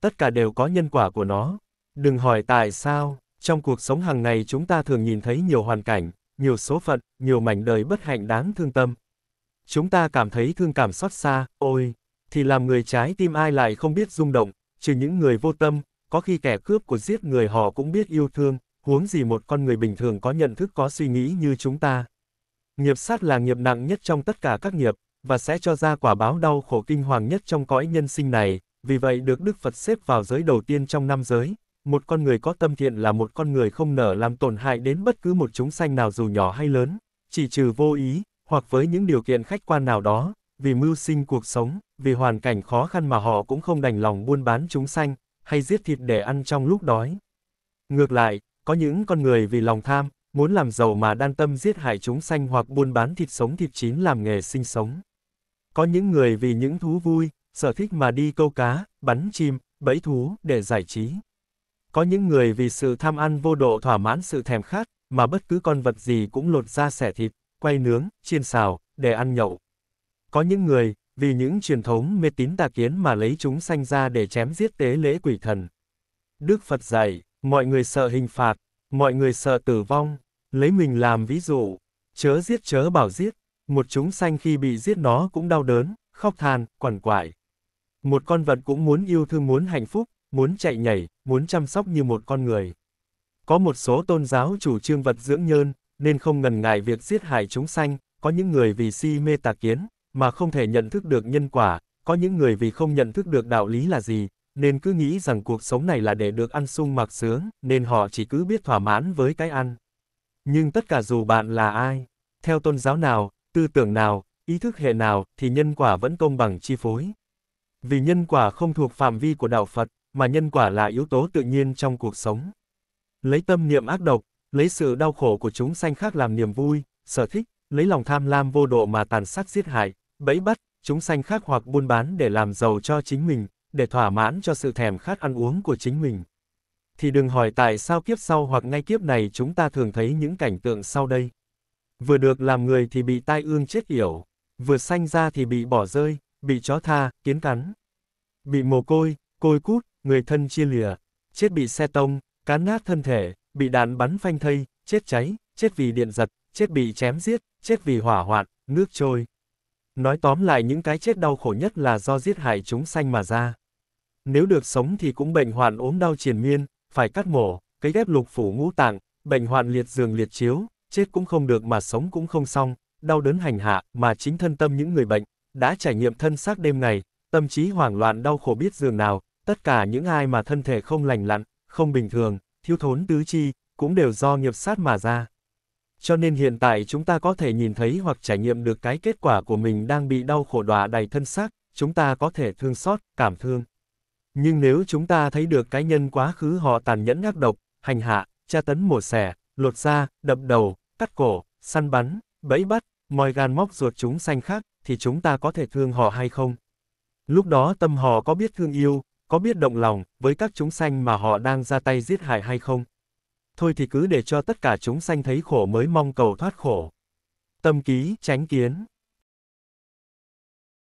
tất cả đều có nhân quả của nó. Đừng hỏi tại sao, trong cuộc sống hàng ngày chúng ta thường nhìn thấy nhiều hoàn cảnh, nhiều số phận, nhiều mảnh đời bất hạnh đáng thương tâm. Chúng ta cảm thấy thương cảm xót xa, ôi, thì làm người trái tim ai lại không biết rung động, trừ những người vô tâm, có khi kẻ cướp của giết người họ cũng biết yêu thương, huống gì một con người bình thường có nhận thức có suy nghĩ như chúng ta. Nghiệp sát là nghiệp nặng nhất trong tất cả các nghiệp, và sẽ cho ra quả báo đau khổ kinh hoàng nhất trong cõi nhân sinh này, vì vậy được Đức Phật xếp vào giới đầu tiên trong năm giới. Một con người có tâm thiện là một con người không nở làm tổn hại đến bất cứ một chúng sanh nào dù nhỏ hay lớn, chỉ trừ vô ý, hoặc với những điều kiện khách quan nào đó, vì mưu sinh cuộc sống, vì hoàn cảnh khó khăn mà họ cũng không đành lòng buôn bán chúng sanh, hay giết thịt để ăn trong lúc đói. Ngược lại, có những con người vì lòng tham, muốn làm giàu mà đan tâm giết hại chúng sanh hoặc buôn bán thịt sống thịt chín làm nghề sinh sống. Có những người vì những thú vui, sở thích mà đi câu cá, bắn chim, bẫy thú để giải trí. Có những người vì sự tham ăn vô độ thỏa mãn sự thèm khát, mà bất cứ con vật gì cũng lột ra xẻ thịt, quay nướng, chiên xào, để ăn nhậu. Có những người, vì những truyền thống mê tín tà kiến mà lấy chúng sanh ra để chém giết tế lễ quỷ thần. Đức Phật dạy, mọi người sợ hình phạt, mọi người sợ tử vong, lấy mình làm ví dụ, chớ giết chớ bảo giết, một chúng sanh khi bị giết nó cũng đau đớn, khóc than, quằn quại. Một con vật cũng muốn yêu thương muốn hạnh phúc, muốn chạy nhảy, muốn chăm sóc như một con người. Có một số tôn giáo chủ trương vật dưỡng nhơn, nên không ngần ngại việc giết hại chúng sanh, có những người vì si mê tà kiến, mà không thể nhận thức được nhân quả, có những người vì không nhận thức được đạo lý là gì, nên cứ nghĩ rằng cuộc sống này là để được ăn sung mặc sướng, nên họ chỉ cứ biết thỏa mãn với cái ăn. Nhưng tất cả dù bạn là ai, theo tôn giáo nào, tư tưởng nào, ý thức hệ nào, thì nhân quả vẫn công bằng chi phối, vì nhân quả không thuộc phạm vi của đạo Phật, mà nhân quả là yếu tố tự nhiên trong cuộc sống. Lấy tâm niệm ác độc, lấy sự đau khổ của chúng sanh khác làm niềm vui, sở thích, lấy lòng tham lam vô độ mà tàn sát giết hại, bẫy bắt, chúng sanh khác hoặc buôn bán để làm giàu cho chính mình, để thỏa mãn cho sự thèm khát ăn uống của chính mình. Thì đừng hỏi tại sao kiếp sau hoặc ngay kiếp này chúng ta thường thấy những cảnh tượng sau đây. Vừa được làm người thì bị tai ương chết yểu, vừa sanh ra thì bị bỏ rơi, bị chó tha, kiến cắn. Bị mồ côi, côi cút, người thân chia lìa, chết bị xe tông, cán nát thân thể, bị đạn bắn phanh thây, chết cháy, chết vì điện giật, chết bị chém giết, chết vì hỏa hoạn, nước trôi. Nói tóm lại những cái chết đau khổ nhất là do giết hại chúng sanh mà ra. Nếu được sống thì cũng bệnh hoạn ốm đau triền miên, phải cắt mổ, cấy ghép lục phủ ngũ tạng, bệnh hoạn liệt giường liệt chiếu, chết cũng không được mà sống cũng không xong, đau đớn hành hạ mà chính thân tâm những người bệnh, đã trải nghiệm thân xác đêm ngày, tâm trí hoảng loạn đau khổ biết giường nào, tất cả những ai mà thân thể không lành lặn, không bình thường, thiếu thốn tứ chi, cũng đều do nghiệp sát mà ra. Cho nên hiện tại chúng ta có thể nhìn thấy hoặc trải nghiệm được cái kết quả của mình đang bị đau khổ đọa đầy thân xác, chúng ta có thể thương xót, cảm thương. Nhưng nếu chúng ta thấy được cái nhân quá khứ họ tàn nhẫn ác độc, hành hạ, tra tấn mổ xẻ, lột da, đập đầu, cắt cổ, săn bắn, bẫy bắt, moi gan móc ruột chúng sanh khác, thì chúng ta có thể thương họ hay không? Lúc đó tâm họ có biết thương yêu, có biết động lòng với các chúng sanh mà họ đang ra tay giết hại hay không? Thôi thì cứ để cho tất cả chúng sanh thấy khổ mới mong cầu thoát khổ. Tâm ký, tránh kiến